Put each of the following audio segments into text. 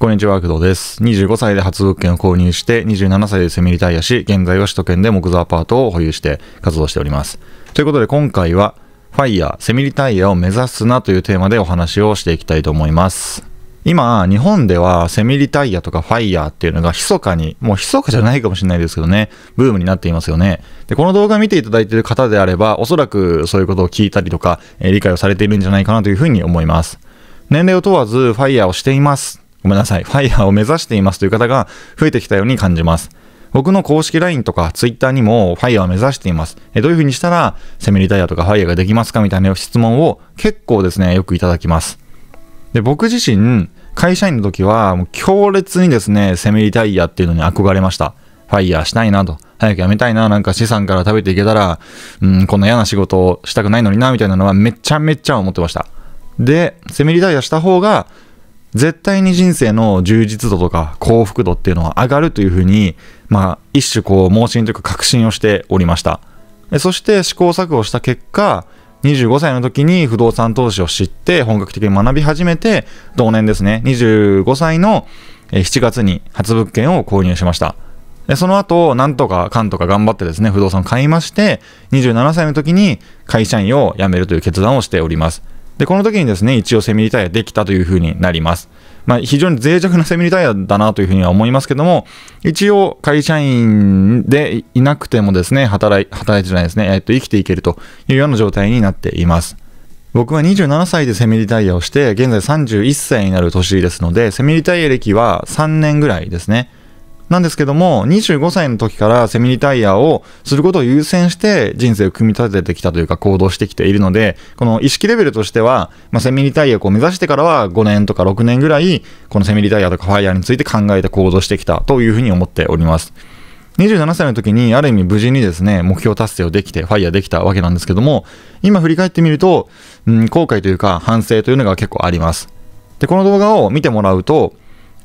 こんにちは、工藤です。25歳で初物件を購入して、27歳でセミリタイヤし、現在は首都圏で木造アパートを保有して活動しております。ということで今回は、ファイヤー、セミリタイヤを目指すなというテーマでお話をしていきたいと思います。今、日本ではセミリタイヤとかファイヤーっていうのが密かに、もう密かじゃないかもしれないですけどね、ブームになっていますよね。で、この動画見ていただいている方であれば、おそらくそういうことを聞いたりとか、え理解をされているんじゃないかなというふうに思います。年齢を問わず、ファイヤーをしていますごめんなさい、ファイヤーを目指していますという方が増えてきたように感じます。僕の公式 LINE とか Twitter にもファイヤーを目指しています。えどういう風にしたらセミリタイアとか FIRE ができますかみたいな質問を結構ですね、よくいただきます。で、僕自身、会社員の時はもう強烈にですね、セミリタイアっていうのに憧れました。FIRE したいなと。早く辞めたいな。なんか資産から食べていけたら、うん、こんな嫌な仕事をしたくないのにな、みたいなのはめちゃめちゃ思ってました。で、セミリタイアした方が絶対に人生の充実度とか幸福度っていうのは上がるというふうに、まあ、一種こう、盲信というか確信をしておりました。そして試行錯誤した結果、25歳の時に不動産投資を知って本格的に学び始めて、同年ですね、25歳の7月に初物件を購入しました。その後、なんとかかんとか頑張ってですね、不動産を買いまして、27歳の時に会社員を辞めるという決断をしております。で、この時にですね、一応セミリタイヤできたというふうになります。まあ、非常に脆弱なセミリタイヤだなというふうには思いますけども、一応会社員でいなくてもですね、働い、働いてないですね、えっと、生きていけるというような状態になっています。僕は27歳でセミリタイヤをして、現在31歳になる年ですので、セミリタイヤ歴は3年ぐらいですね。なんですけども、25歳の時からセミリタイヤをすることを優先して人生を組み立ててきたというか行動してきているので、この意識レベルとしては、まあ、セミリタイヤを目指してからは5年とか6年ぐらい、このセミリタイヤとかファイヤーについて考えて行動してきたというふうに思っております。27歳の時にある意味無事にですね、目標達成をできて、ファイヤーできたわけなんですけども、今振り返ってみると、うん、後悔というか反省というのが結構あります。で、この動画を見てもらうと、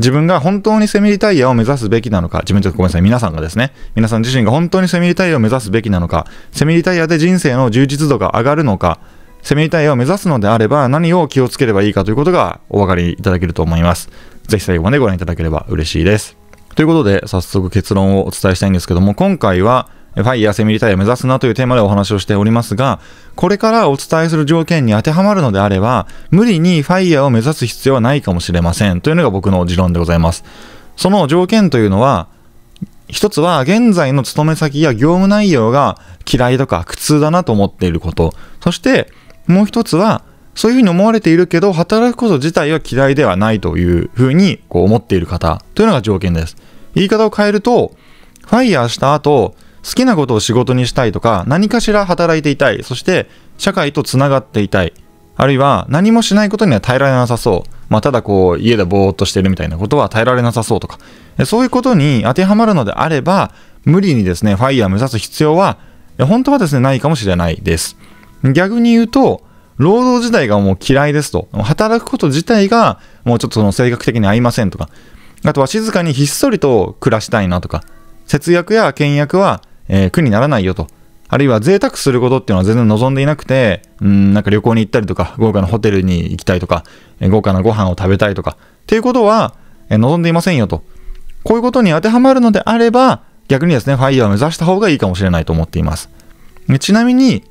自分が本当にセミリタイヤを目指すべきなのか、自分ちょっとごめんなさい、皆さんがですね、皆さん自身が本当にセミリタイヤを目指すべきなのか、セミリタイヤで人生の充実度が上がるのか、セミリタイヤを目指すのであれば何を気をつければいいかということがお分かりいただけると思います。ぜひ最後までご覧いただければ嬉しいです。ということで、早速結論をお伝えしたいんですけども、今回は、ファイヤーセミリタイア目指すなというテーマでお話をしておりますが、これからお伝えする条件に当てはまるのであれば、無理にファイヤーを目指す必要はないかもしれませんというのが僕の持論でございます。その条件というのは、一つは現在の勤め先や業務内容が嫌いとか苦痛だなと思っていること。そしてもう一つはそういうふうに思われているけど働くこと自体は嫌いではないというふうにこう思っている方というのが条件です。言い方を変えると、ファイヤーした後、好きなことを仕事にしたいとか、何かしら働いていたい、そして社会とつながっていたい、あるいは何もしないことには耐えられなさそう、まあ、ただこう家でぼーっとしてるみたいなことは耐えられなさそうとか、そういうことに当てはまるのであれば、無理にですね、ファイヤー目指す必要は、本当はですね、ないかもしれないです。逆に言うと、労働自体がもう嫌いですと、働くこと自体がもうちょっとその性格的に合いませんとか、あとは静かにひっそりと暮らしたいなとか、節約や倹約はえー、苦にならないよと。あるいは贅沢することっていうのは全然望んでいなくて、うん、なんか旅行に行ったりとか、豪華なホテルに行きたいとか、豪華なご飯を食べたいとか、っていうことは、え望んでいませんよと。こういうことに当てはまるのであれば、逆にですね、ファイヤーを目指した方がいいかもしれないと思っています。ちなみに、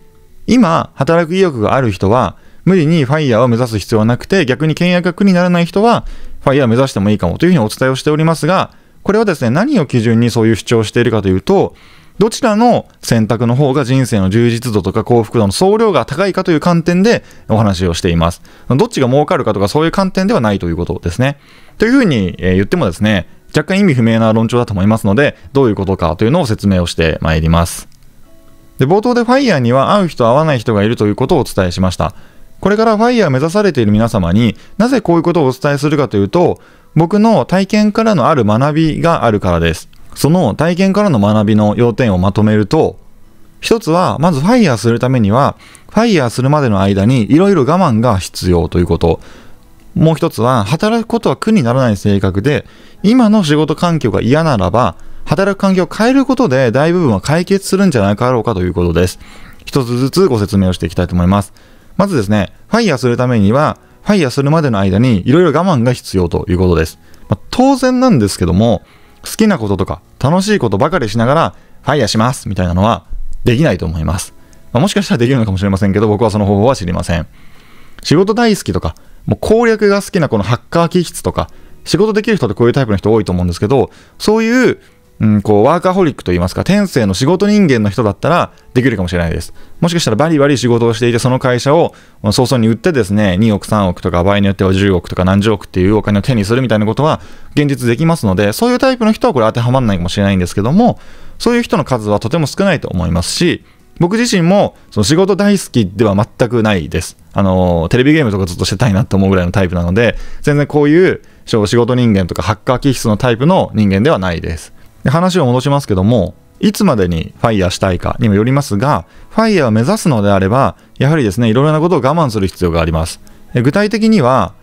今、働く意欲がある人は、無理にファイヤーを目指す必要はなくて、逆に倹約が苦にならない人は、ファイヤーを目指してもいいかもというふうにお伝えをしておりますが、これはですね、何を基準にそういう主張をしているかというと、どちらの選択の方が人生の充実度とか幸福度の総量が高いかという観点でお話をしています。どっちが儲かるかとかそういう観点ではないということですね。というふうに言ってもですね、若干意味不明な論調だと思いますので、どういうことかというのを説明をしてまいります。で冒頭で FIRE には会う人会わない人がいるということをお伝えしました。これから FIRE を目指されている皆様になぜこういうことをお伝えするかというと、僕の体験からのある学びがあるからです。その体験からの学びの要点をまとめると、一つは、まずファイヤーするためには、ファイヤーするまでの間にいろいろ我慢が必要ということ。もう一つは、働くことは苦にならない性格で、今の仕事環境が嫌ならば、働く環境を変えることで大部分は解決するんじゃないかろうかということです。一つずつご説明をしていきたいと思います。まずですね、ファイヤーするためには、ファイヤーするまでの間にいろいろ我慢が必要ということです。まあ、当然なんですけども、好きなこととか楽しいことばかりしながらファイヤーしますみたいなのはできないと思います。まあ、もしかしたらできるのかもしれませんけど、僕はその方法は知りません。仕事大好きとか、もう攻略が好きなこのハッカー気質とか、仕事できる人ってこういうタイプの人多いと思うんですけど、そういううん、こうワーカホリックといいますか、天性の仕事人間の人だったらできるかもしれないです。もしかしたらバリバリ仕事をしていて、その会社を早々に売ってですね、2億、3億とか、場合によっては10億とか何十億っていうお金を手にするみたいなことは現実できますので、そういうタイプの人はこれ当てはまらないかもしれないんですけども、そういう人の数はとても少ないと思いますし、僕自身もその仕事大好きでは全くないです。あの、テレビゲームとかずっとしてたいなと思うぐらいのタイプなので、全然こういう仕事人間とかハッカー気質のタイプの人間ではないです。話を戻しますけども、いつまでに f i r ーしたいかにもよりますが、f i r ーを目指すのであれば、やはりですね、いろいろなことを我慢する必要があります。具体的には、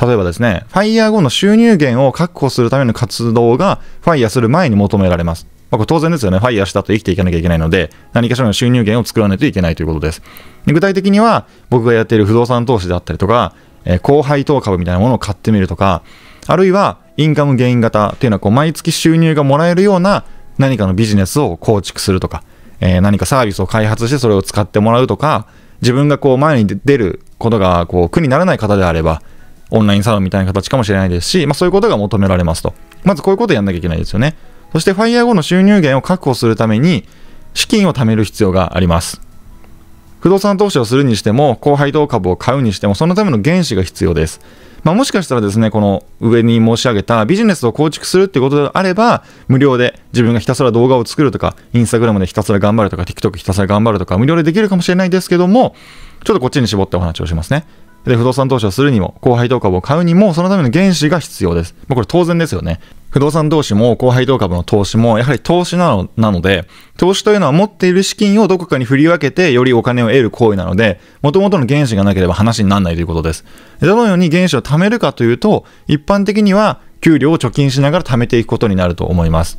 例えばですね、f i r ー後の収入源を確保するための活動が f i r ーする前に求められます。まあ、これ当然ですよね。f i r ーした後生きていかなきゃいけないので、何かしらの収入源を作らないといけないということです。具体的には、僕がやっている不動産投資であったりとか、えー、後輩等株みたいなものを買ってみるとか、あるいは、インカムゲイン型っていうのはこう毎月収入がもらえるような何かのビジネスを構築するとか、えー、何かサービスを開発してそれを使ってもらうとか、自分がこう前に出ることがこう苦にならない方であれば、オンラインサロンみたいな形かもしれないですし、まあ、そういうことが求められますと。まずこういうことやんなきゃいけないですよね。そしてファイヤー後の収入源を確保するために、資金を貯める必要があります。不動産投資をするにしても、高配当株を買うにしても、そのための原資が必要です。まあ、もしかしたらですね、この上に申し上げたビジネスを構築するってことであれば、無料で自分がひたすら動画を作るとか、インスタグラムでひたすら頑張るとか、TikTok ひたすら頑張るとか、無料でできるかもしれないですけども、ちょっとこっちに絞ってお話をしますね。で、不動産投資をするにも、後輩投株を買うにも、そのための原資が必要です。まあ、これ当然ですよね。不動産投資も高配当株の投資もやはり投資なのなので、投資というのは持っている資金をどこかに振り分けてよりお金を得る行為なので、元々の原資がなければ話にならないということです。どのように原資を貯めるかというと、一般的には給料を貯金しながら貯めていくことになると思います。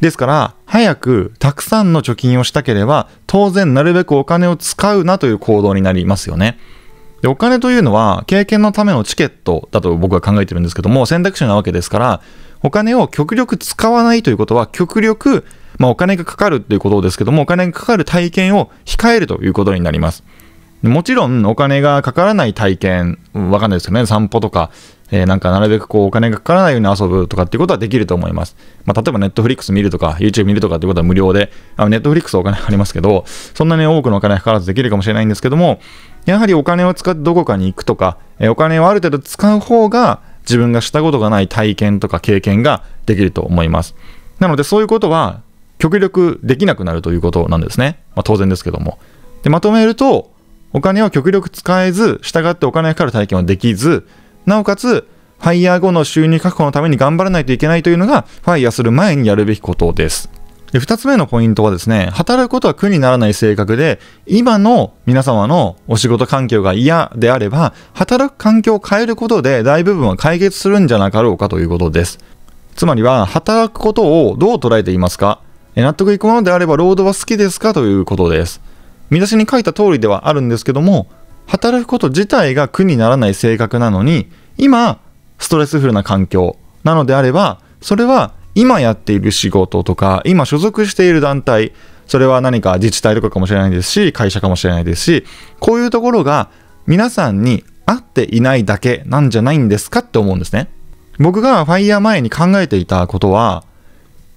ですから、早くたくさんの貯金をしたければ、当然なるべくお金を使うなという行動になりますよね。で、お金というのは経験のためのチケットだと僕は考えてるんですけども、選択肢なわけですから、お金を極力使わないということは、極力、まあ、お金がかかるということですけども、お金がかかる体験を控えるということになります。もちろん、お金がかからない体験、わかんないですよね。散歩とか、えー、なんかなるべくこう、お金がかからないように遊ぶとかっていうことはできると思います。まあ、例えば、ネットフリックス見るとか、YouTube 見るとかっていうことは無料で、あネットフリックスお金ありますけど、そんなに多くのお金がかからずできるかもしれないんですけども、やはりお金を使ってどこかに行くとか、えー、お金をある程度使う方が、自分がしたことがない体験とか経験ができると思います。なのでそういうことは極力できなくなるということなんですね。まあ、当然ですけども。で、まとめると、お金を極力使えず、従ってお金がかかる体験はできず、なおかつ、ファイヤー後の収入確保のために頑張らないといけないというのが、ファイヤーする前にやるべきことです。で、二つ目のポイントはですね、働くことは苦にならない性格で、今の皆様のお仕事環境が嫌であれば、働く環境を変えることで大部分は解決するんじゃなかろうかということです。つまりは、働くことをどう捉えていますか納得いくものであれば、労働は好きですかということです。見出しに書いた通りではあるんですけども、働くこと自体が苦にならない性格なのに、今、ストレスフルな環境なのであれば、それは今やっている仕事とか、今所属している団体、それは何か自治体とかかもしれないですし、会社かもしれないですし、こういうところが皆さんに合っていないだけなんじゃないんですかって思うんですね。僕がファイヤー前に考えていたことは、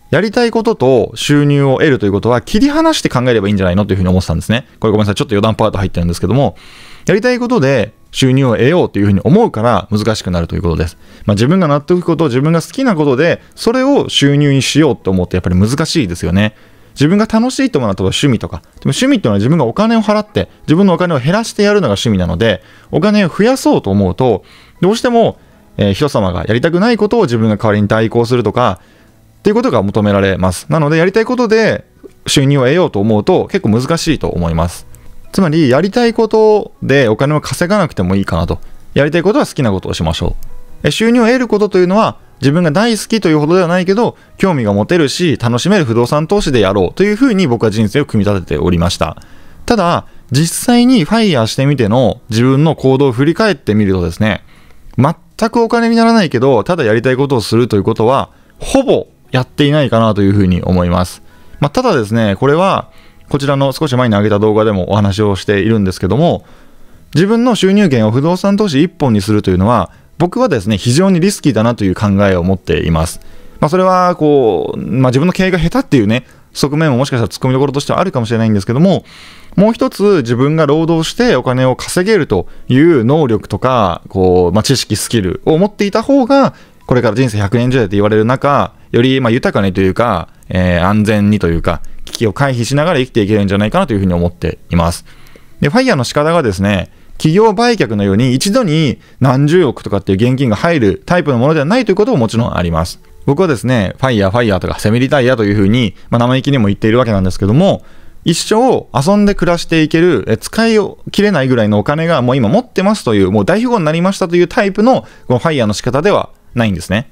やりたいことと収入を得るということは切り離して考えればいいんじゃないのというふうに思ってたんですね。これごめんなさい。ちょっと余談パート入ってるんですけども、やりたいことで収入を得ようというふうに思うから難しくなるということです。まあ、自分が納得いくこと、自分が好きなことで、それを収入にしようと思ってやっぱり難しいですよね。自分が楽しいと思うのは趣味とか。でも趣味っていうのは自分がお金を払って、自分のお金を減らしてやるのが趣味なので、お金を増やそうと思うと、どうしても、えー、人様がやりたくないことを自分が代わりに代行するとか、っていうことが求められます。なので、やりたいことで収入を得ようと思うと結構難しいと思います。つまりやりたいことでお金を稼がなくてもいいかなとやりたいことは好きなことをしましょう収入を得ることというのは自分が大好きというほどではないけど興味が持てるし楽しめる不動産投資でやろうというふうに僕は人生を組み立てておりましたただ実際にファイヤーしてみての自分の行動を振り返ってみるとですね全くお金にならないけどただやりたいことをするということはほぼやっていないかなというふうに思います、まあ、ただですねこれはこちらの少し前に上げた動画でもお話をしているんですけども、自分の収入源を不動産投資一本にするというのは、僕はですね、非常にリスキーだなという考えを持っています。まあ、それは、こう、まあ、自分の経営が下手っていうね、側面ももしかしたら突っ込みどころとしてはあるかもしれないんですけども、もう一つ自分が労働してお金を稼げるという能力とか、こう、まあ、知識、スキルを持っていた方が、これから人生100年時代と言われる中、よりま豊かにというか、えー、安全にというか、危機を回避しながら生きていけるんじゃないかなというふうに思っています。で、ファイヤーの仕方がですね、企業売却のように一度に何十億とかっていう現金が入るタイプのものではないということももちろんあります。僕はですね、ファイヤー、ファイヤーとかセミリタイヤというふうに、まあ、生意気にも言っているわけなんですけども、一生遊んで暮らしていける、え使い切れないぐらいのお金がもう今持ってますという、もう大富豪になりましたというタイプのこのファイヤーの仕方ではないんですね。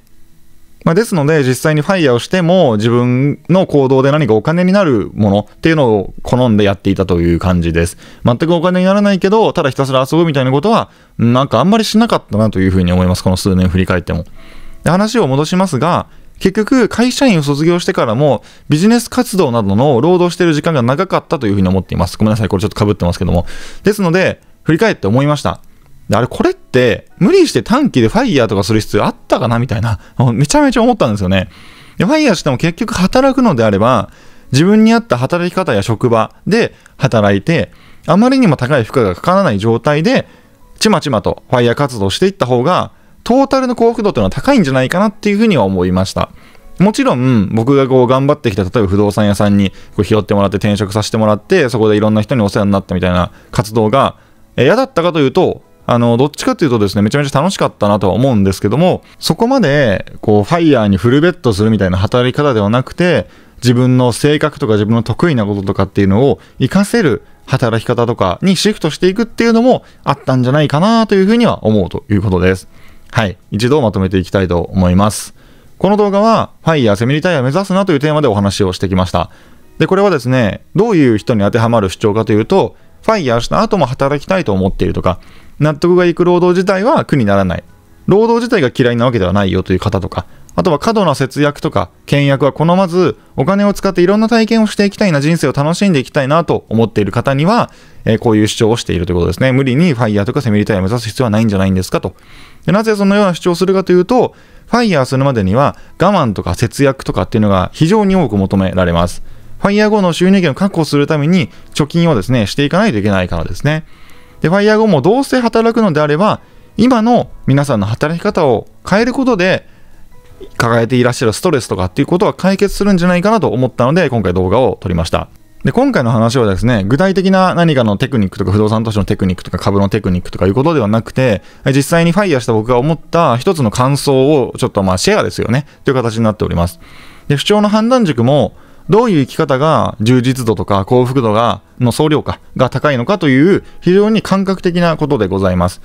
まあ、ですので、実際にファイヤーをしても、自分の行動で何かお金になるものっていうのを好んでやっていたという感じです。全くお金にならないけど、ただひたすら遊ぶみたいなことは、なんかあんまりしなかったなというふうに思います。この数年振り返っても。で話を戻しますが、結局、会社員を卒業してからも、ビジネス活動などの労働している時間が長かったというふうに思っています。ごめんなさい、これちょっとかぶってますけども。ですので、振り返って思いました。で、あれこれって無理して短期でファイヤーとかする必要あったかなみたいな、めちゃめちゃ思ったんですよね。で、ファイヤーしても結局働くのであれば、自分に合った働き方や職場で働いて、あまりにも高い負荷がかからない状態で、ちまちまとファイヤー活動していった方が、トータルの幸福度というのは高いんじゃないかなっていうふうには思いました。もちろん、僕がこう頑張ってきた、例えば不動産屋さんにこう拾ってもらって転職させてもらって、そこでいろんな人にお世話になったみたいな活動が、嫌だったかというと、あの、どっちかっていうとですね、めちゃめちゃ楽しかったなとは思うんですけども、そこまで、こう、ファイヤーにフルベットするみたいな働き方ではなくて、自分の性格とか自分の得意なこととかっていうのを活かせる働き方とかにシフトしていくっていうのもあったんじゃないかなというふうには思うということです。はい。一度まとめていきたいと思います。この動画は、ファイヤーセミリタイアを目指すなというテーマでお話をしてきました。で、これはですね、どういう人に当てはまる主張かというと、ファイヤーした後も働きたいと思っているとか、納得がいく労働自体は苦にならない。労働自体が嫌いなわけではないよという方とか、あとは過度な節約とか、倹約は好まず、お金を使っていろんな体験をしていきたいな、人生を楽しんでいきたいなと思っている方には、えー、こういう主張をしているということですね。無理にファイヤーとかセミリタイアを目指す必要はないんじゃないんですかと。でなぜそのような主張をするかというと、ファイヤーするまでには我慢とか節約とかっていうのが非常に多く求められます。ファイヤー後の収入源を確保するために貯金をですね、していかないといけないからですね。で、ファイヤー後もどうせ働くのであれば、今の皆さんの働き方を変えることで、抱えていらっしゃるストレスとかっていうことは解決するんじゃないかなと思ったので、今回動画を撮りました。で、今回の話はですね、具体的な何かのテクニックとか不動産投資のテクニックとか株のテクニックとかいうことではなくて、実際にファイヤーした僕が思った一つの感想をちょっとまあシェアですよね、という形になっております。で、不調の判断軸も、どういう生き方が充実度とか幸福度が、の総量か、が高いのかという非常に感覚的なことでございます。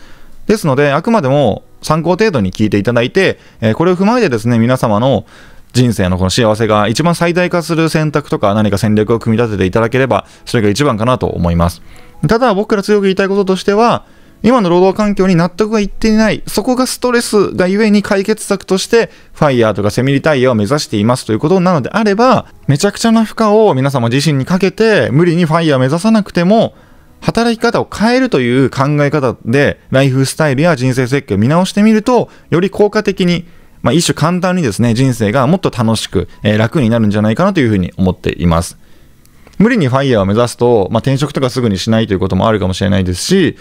ですので、あくまでも参考程度に聞いていただいて、えこれを踏まえてですね、皆様の人生のこの幸せが一番最大化する選択とか何か戦略を組み立てていただければ、それが一番かなと思います。ただ僕ら強く言いたいこととしては、今の労働環境に納得がいっていない、そこがストレスがゆえに解決策として、ファイヤーとかセミリタイヤを目指していますということなのであれば、めちゃくちゃな負荷を皆様自身にかけて、無理にファイヤーを目指さなくても、働き方を変えるという考え方で、ライフスタイルや人生設計を見直してみると、より効果的に、まあ、一種簡単にですね、人生がもっと楽しく、えー、楽になるんじゃないかなというふうに思っています。無理に FIRE を目指すと、まあ、転職とかすぐにしないということもあるかもしれないですし、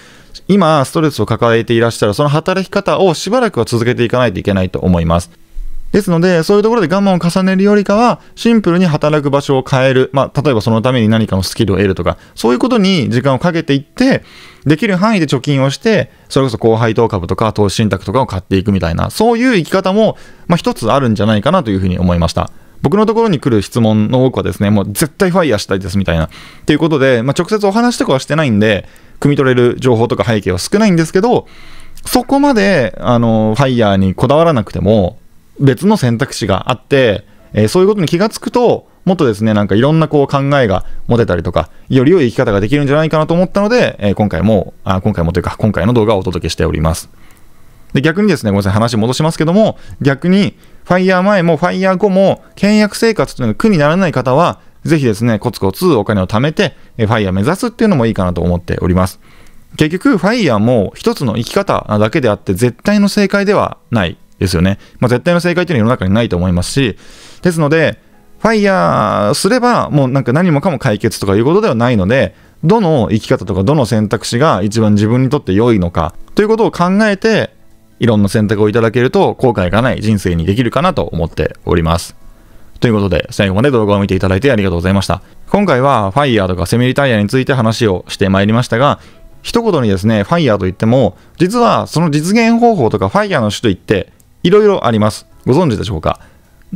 今、ストレスを抱えていらっしゃる、その働き方をしばらくは続けていかないといけないと思います。ですので、そういうところで我慢を重ねるよりかは、シンプルに働く場所を変える。まあ、例えばそのために何かのスキルを得るとか、そういうことに時間をかけていって、できる範囲で貯金をして、それこそ後輩当株とか投資信託とかを買っていくみたいな、そういう生き方も、まあ、一つあるんじゃないかなというふうに思いました。僕のところに来る質問の多くはですね、もう絶対ファイヤーしたいですみたいな。っていうことで、まあ、直接お話とかはしてないんで、汲み取れる情報とか背景は少ないんですけど、そこまで、あの、ファイヤーにこだわらなくても、別の選択肢があって、えー、そういうことに気がつくと、もっとですね、なんかいろんなこう考えが持てたりとか、より良い生き方ができるんじゃないかなと思ったので、えー、今回もあ、今回もというか、今回の動画をお届けしております。で、逆にですね、ごめんなさい、話戻しますけども、逆に、ファイヤー前もファイヤー後も、倹約生活というのが苦にならない方は、ぜひですね、コツコツお金を貯めて、ファイヤー目指すっていうのもいいかなと思っております。結局、ファイヤーも一つの生き方だけであって、絶対の正解ではないですよね。まあ、絶対の正解っていうのは世の中にないと思いますし、ですので、ファイヤーすれば、もうなんか何もかも解決とかいうことではないので、どの生き方とかどの選択肢が一番自分にとって良いのかということを考えて、いろんな選択をいただけると後悔がない人生にできるかなと思っております。ということで、最後まで動画を見ていただいてありがとうございました。今回は FIRE とかセミリタイヤについて話をしてまいりましたが、一言にですね、FIRE といっても、実はその実現方法とか FIRE の種類っていろいろあります。ご存知でしょうか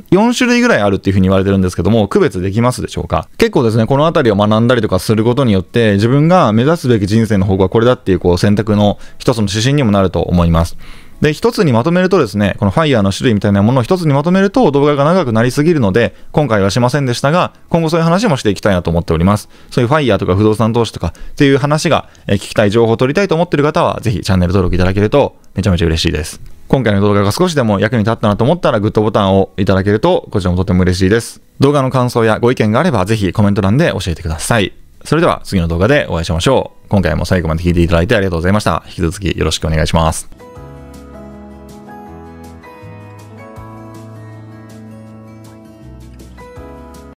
4種類ぐらいあるっていうふうに言われてるんですけども、区別できますでしょうか結構ですね、この辺りを学んだりとかすることによって、自分が目指すべき人生の方向はこれだっていうこう選択の一つの指針にもなると思います。で、一つにまとめるとですね、この FIRE の種類みたいなものを一つにまとめると動画が長くなりすぎるので、今回はしませんでしたが、今後そういう話もしていきたいなと思っております。そういう FIRE とか不動産投資とかっていう話が聞きたい情報を取りたいと思っている方は、ぜひチャンネル登録いただけるとめちゃめちゃ嬉しいです。今回の動画が少しでも役に立ったなと思ったらグッドボタンをいただけると、こちらもとても嬉しいです。動画の感想やご意見があれば、ぜひコメント欄で教えてください。それでは次の動画でお会いしましょう。今回も最後まで聴いていただいてありがとうございました。引き続きよろしくお願いします。